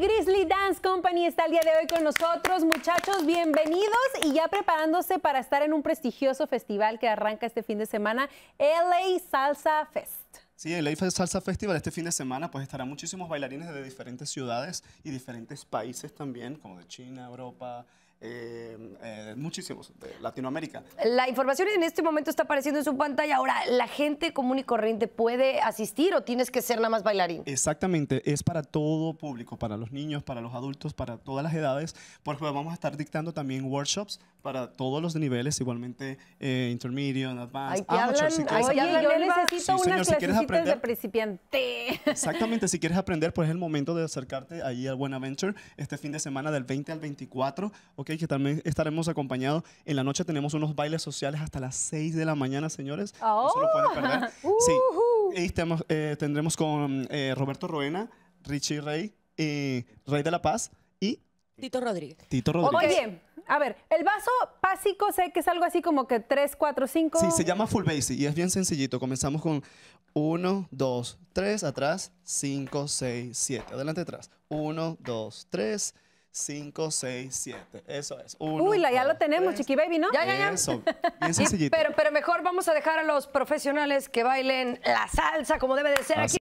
Grizzly Dance Company está el día de hoy con nosotros. Muchachos, bienvenidos y ya preparándose para estar en un prestigioso festival que arranca este fin de semana, LA Salsa Fest. Sí, el LA Salsa Festival este fin de semana pues estarán muchísimos bailarines de diferentes ciudades y diferentes países también, como de China, Europa, eh, muchísimos de Latinoamérica. La información en este momento está apareciendo en su pantalla. Ahora, ¿la gente común y corriente puede asistir o tienes que ser nada más bailarín? Exactamente, es para todo público, para los niños, para los adultos, para todas las edades, ejemplo, vamos a estar dictando también workshops para todos los niveles, igualmente eh, intermedio, intermediate, advanced, Ay, amateur. Oye, yo necesito una unas de principiante. Exactamente, si quieres aprender, pues es el momento de acercarte allí al Buenaventure este fin de semana del 20 al 24, okay, que también estaremos acompañando acompañado. En la noche tenemos unos bailes sociales hasta las 6 de la mañana, señores. Oh. No se lo pueden perder. Oh. Sí. Uh-huh. Y eh, tendremos con eh, Roberto Roena, Richie Rey, eh, Rey de la Paz y... Tito Rodríguez. Tito Rodríguez. a ver, el vaso básico sé que es algo así como que 3, 4, 5... Sí, se llama full basic y es bien sencillito. Comenzamos con 1, 2, 3, atrás, 5, 6, 7. Adelante, atrás. 1, 2, 3... 5, 6, 7. Eso es. Uy, la, ya lo tenemos, tres. Chiqui Baby, ¿no? Ya, ya, ya. Eso, bien sencillito. pero, pero mejor vamos a dejar a los profesionales que bailen la salsa como debe de ser aquí.